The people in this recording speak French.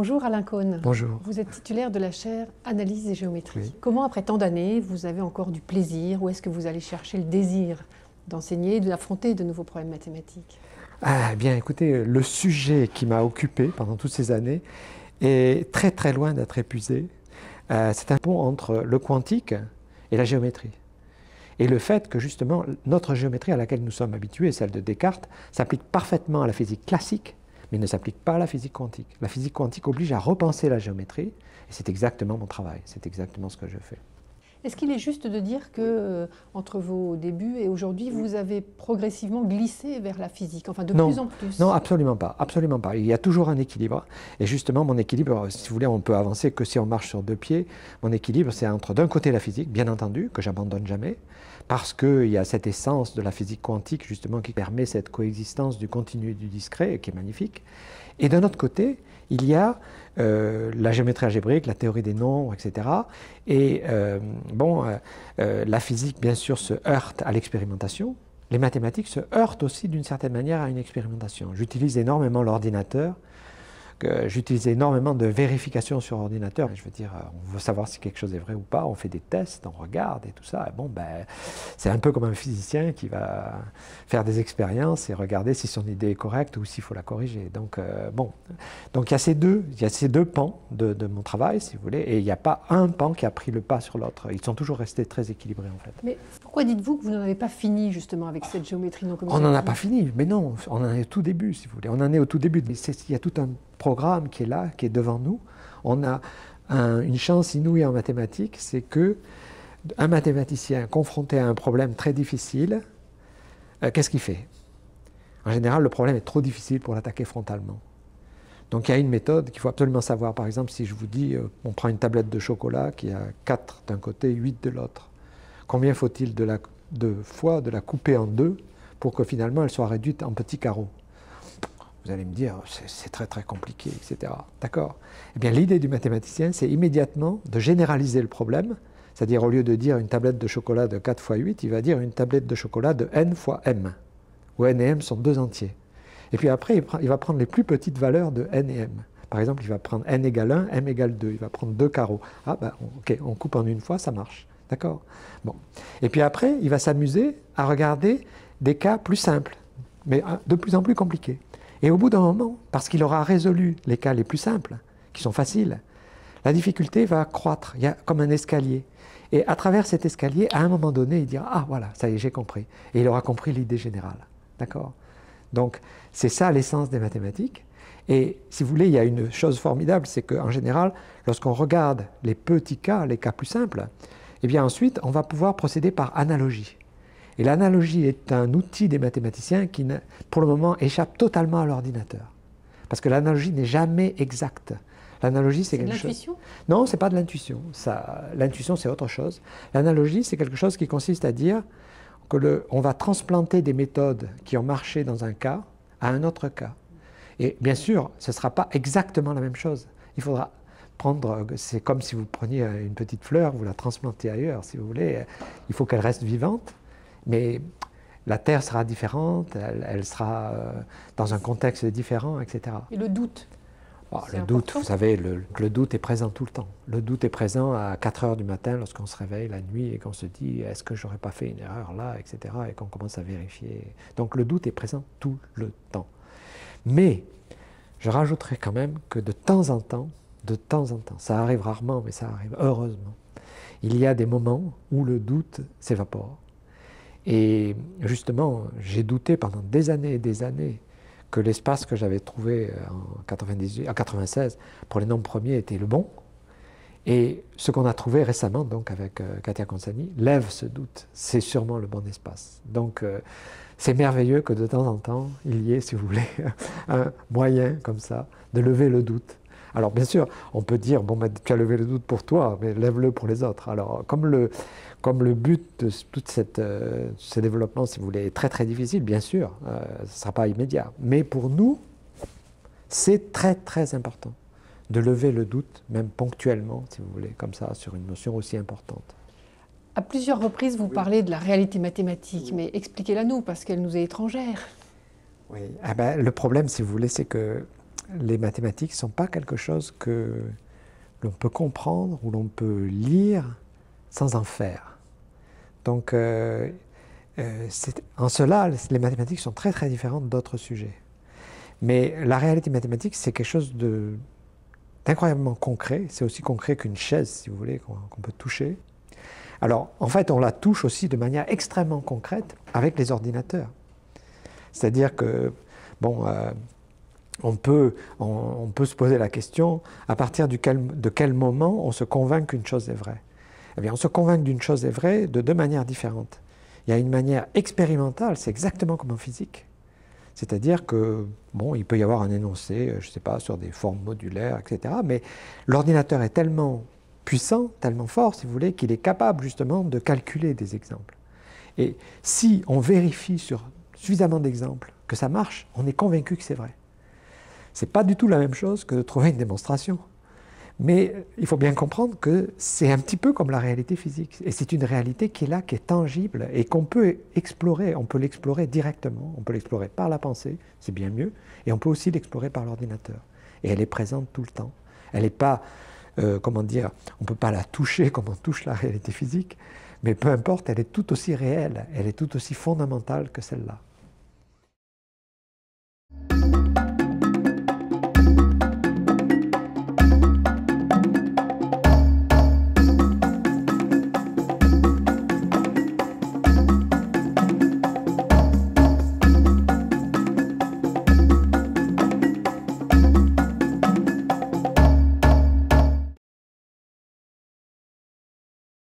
Bonjour Alain Cohn. Bonjour. Vous êtes titulaire de la chaire Analyse et géométrie. Comment, après tant d'années, vous avez encore du plaisir Où est-ce que vous allez chercher le désir d'enseigner, d'affronter de nouveaux problèmes mathématiques Ah bien, écoutez, le sujet qui m'a occupé pendant toutes ces années est très très loin d'être épuisé. Euh, c'est un pont entre le quantique et la géométrie. Et le fait que justement notre géométrie à laquelle nous sommes habitués, celle de Descartes, s'applique parfaitement à la physique classique mais ne s'applique pas à la physique quantique. La physique quantique oblige à repenser la géométrie, et c'est exactement mon travail, c'est exactement ce que je fais. Est-ce qu'il est juste de dire que euh, entre vos débuts et aujourd'hui, vous avez progressivement glissé vers la physique, enfin de plus en plus Non, absolument pas, absolument pas. Il y a toujours un équilibre. Et justement, mon équilibre, euh, si vous voulez, on peut avancer que si on marche sur deux pieds. Mon équilibre, c'est entre d'un côté la physique, bien entendu, que j'abandonne jamais, parce qu'il y a cette essence de la physique quantique justement qui permet cette coexistence du continu et du discret, qui est magnifique. Et d'un autre côté, il y a euh, la géométrie algébrique, la théorie des nombres, etc. Et euh, bon, euh, la physique, bien sûr, se heurte à l'expérimentation. Les mathématiques se heurtent aussi, d'une certaine manière, à une expérimentation. J'utilise énormément l'ordinateur que j'utilise énormément de vérifications sur ordinateur. Je veux dire, euh, on veut savoir si quelque chose est vrai ou pas, on fait des tests, on regarde et tout ça. bon, ben, c'est un peu comme un physicien qui va faire des expériences et regarder si son idée est correcte ou s'il faut la corriger. Donc, euh, bon. Donc, il y a ces deux, il y a ces deux pans de, mon travail, si vous voulez, et il n'y a pas un pan qui a pris le pas sur l'autre. Ils sont toujours restés très équilibrés, en fait. Mais pourquoi dites-vous que vous n'en avez pas fini, justement, avec cette géométrie non On n'en a pas fini, mais non, on en est au tout début, si vous voulez. On en est au tout début. Il y a tout un programme qui est là, qui est devant nous. On a une chance inouïe en mathématiques, c'est que un mathématicien confronté à un problème très difficile, euh, qu'est-ce qu'il fait En général, le problème est trop difficile pour l'attaquer frontalement. Donc il y a une méthode qu'il faut absolument savoir. Par exemple, si je vous dis, euh, on prend une tablette de chocolat qui a 4 d'un côté, 8 de l'autre, combien faut-il de fois de la couper en deux pour que finalement elle soit réduite en petits carreaux vous allez me dire, c'est très très compliqué, etc. D'accord Eh bien, l'idée du mathématicien, c'est immédiatement de généraliser le problème, c'est-à-dire au lieu de dire une tablette de chocolat de 4 x 8, il va dire une tablette de chocolat de n fois m, où n et m sont deux entiers. Et puis après, il, va prendre les plus petites valeurs de n et m. Par exemple, il va prendre n égale 1, m égale 2, il va prendre deux carreaux. Ah ben, ok, on coupe en une fois, ça marche. D'accord Bon. Et puis après, il va s'amuser à regarder des cas plus simples, mais hein, de plus en plus compliqués. Et au bout d'un moment, parce qu'il aura résolu les cas les plus simples, qui sont faciles, la difficulté va croître, il y a comme un escalier. Et à travers cet escalier, à un moment donné, il dira Ah voilà, ça y est, j'ai compris. Et il aura compris l'idée générale. D'accord Donc, c'est ça l'essence des mathématiques. Et si vous voulez, il y a une chose formidable c'est qu'en général, lorsqu'on regarde les petits cas, les cas plus simples, eh bien ensuite, on va pouvoir procéder par analogie. Et l'analogie est un outil des mathématiciens qui, pour le moment, échappe totalement à l'ordinateur. Parce que l'analogie n'est jamais exacte. L'analogie, c'est quelque chose. Non, c'est pas de l'intuition. l'intuition, c'est autre chose. L'analogie, c'est quelque chose qui consiste à dire que le, on va transplanter des méthodes qui ont marché dans un cas à un autre cas. Et bien sûr, ce ne sera pas exactement la même chose. Il faudra prendre, c'est comme si vous preniez une petite fleur, vous la transplantez ailleurs, si vous voulez. Il faut qu'elle reste vivante mais la Terre sera différente, elle, sera euh, dans un contexte différent, etc. Et le doute oh, le doute, vous savez, le, le, doute est présent tout le temps. Le doute est présent à 4 heures du matin lorsqu'on se réveille la nuit et qu'on se dit est-ce que j'aurais pas fait une erreur là, etc. et qu'on commence à vérifier. Donc le doute est présent tout le temps. Mais je rajouterai quand même que de temps en temps, de temps en temps, ça arrive rarement, mais ça arrive heureusement, il y a des moments où le doute s'évapore et justement, j'ai douté pendant des années et des années que l'espace que j'avais trouvé euh, en, 98, 96 pour les nombres premiers était le bon. Et ce qu'on a trouvé récemment, donc avec euh, Katia Consani, lève ce doute. C'est sûrement le bon espace. Donc, euh, c'est merveilleux que de temps en temps, il y ait, si vous voulez, un moyen comme ça de lever le doute alors bien sûr, on peut dire, bon, ben, tu as levé le doute pour toi, mais lève-le pour les autres. Alors comme le, comme le but de tout euh, ce développement, si vous voulez, est très très difficile, bien sûr, euh, ce ne sera pas immédiat. Mais pour nous, c'est très très important de lever le doute, même ponctuellement, si vous voulez, comme ça, sur une notion aussi importante. À plusieurs reprises, vous parlez de la réalité mathématique, mais expliquez-la nous, parce qu'elle nous est étrangère. Oui, ah ben, le problème, si vous voulez, c'est que les mathématiques ne sont pas quelque chose que l'on peut comprendre ou l'on peut lire sans en faire. Donc, euh, euh, en cela, les mathématiques sont très très différentes d'autres sujets. Mais la réalité mathématique, c'est quelque chose de d'incroyablement concret. C'est aussi concret qu'une chaise, si vous voulez, qu'on peut toucher. Alors, en fait, on la touche aussi de manière extrêmement concrète avec les ordinateurs. C'est-à-dire que, bon, euh, on peut, se poser la question à partir de quel moment on se convainc qu'une chose est vraie Eh bien, on se convainc d'une chose est vraie de deux manières différentes. Il y a une manière expérimentale, c'est exactement comme en physique. C'est-à-dire que, bon, il peut y avoir un énoncé, euh, je ne sais pas, sur des formes modulaires, etc. Mais l'ordinateur est tellement puissant, tellement fort, si vous voulez, qu'il est capable justement de calculer des exemples. Et si on vérifie sur suffisamment d'exemples que ça marche, on est convaincu que c'est vrai. C'est pas du tout la même chose que de trouver une démonstration. Mais euh, il faut bien comprendre que c'est un petit peu comme la réalité physique. Et c'est une réalité qui est là, qui est tangible et qu'on peut explorer. On peut l'explorer directement, on peut l'explorer par la pensée, c'est bien mieux. Et on peut aussi l'explorer par l'ordinateur. Et elle est présente tout le temps. Elle n'est pas, euh, comment dire, on ne peut pas la toucher comme on touche la réalité physique. Mais peu importe, elle est tout aussi réelle, elle est tout aussi fondamentale que celle-là.